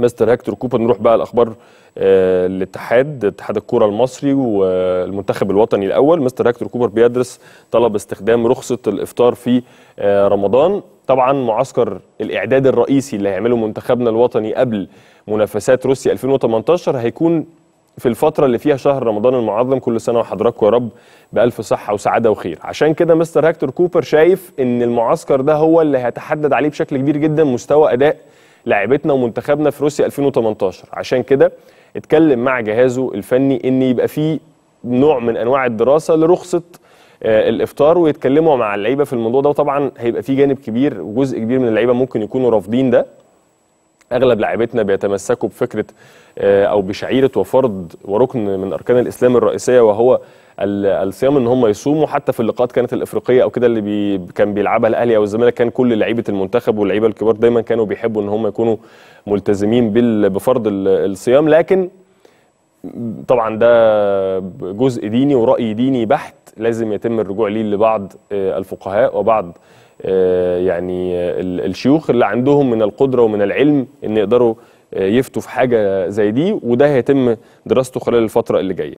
مستر هكتور كوبر نروح بقى الاخبار آه، الاتحاد اتحاد الكوره المصري والمنتخب الوطني الاول مستر هكتور كوبر بيدرس طلب استخدام رخصه الافطار في آه، رمضان طبعا معسكر الاعداد الرئيسي اللي هيعمله منتخبنا الوطني قبل منافسات روسيا 2018 هيكون في الفترة اللي فيها شهر رمضان المعظم كل سنة وحضراتكم يا رب بألف صحة وسعادة وخير عشان كده مستر هكتور كوبر شايف إن المعسكر ده هو اللي هيتحدد عليه بشكل كبير جدا مستوى أداء لاعبتنا ومنتخبنا في روسيا 2018 عشان كده اتكلم مع جهازه الفني ان يبقى فيه نوع من انواع الدراسه لرخصه آه، الافطار ويتكلموا مع اللعيبه في الموضوع ده وطبعا هيبقى في جانب كبير وجزء كبير من اللعيبه ممكن يكونوا رافضين ده اغلب لاعيبتنا بيتمسكوا بفكره آه، او بشعيره وفرض وركن من اركان الاسلام الرئيسيه وهو الصيام ان هم يصوموا حتى في اللقاءات كانت الافريقيه او كده اللي بي كان بيلعبها الاهلي او الزمالك كان كل لعيبه المنتخب واللعيبه الكبار دايما كانوا بيحبوا ان هم يكونوا ملتزمين بفرض الصيام لكن طبعا ده جزء ديني وراي ديني بحت لازم يتم الرجوع ليه لبعض آه، الفقهاء وبعض آه، يعني الشيوخ اللي عندهم من القدره ومن العلم ان يقدروا آه، يفتوا في حاجه زي دي وده هيتم دراسته خلال الفتره اللي جايه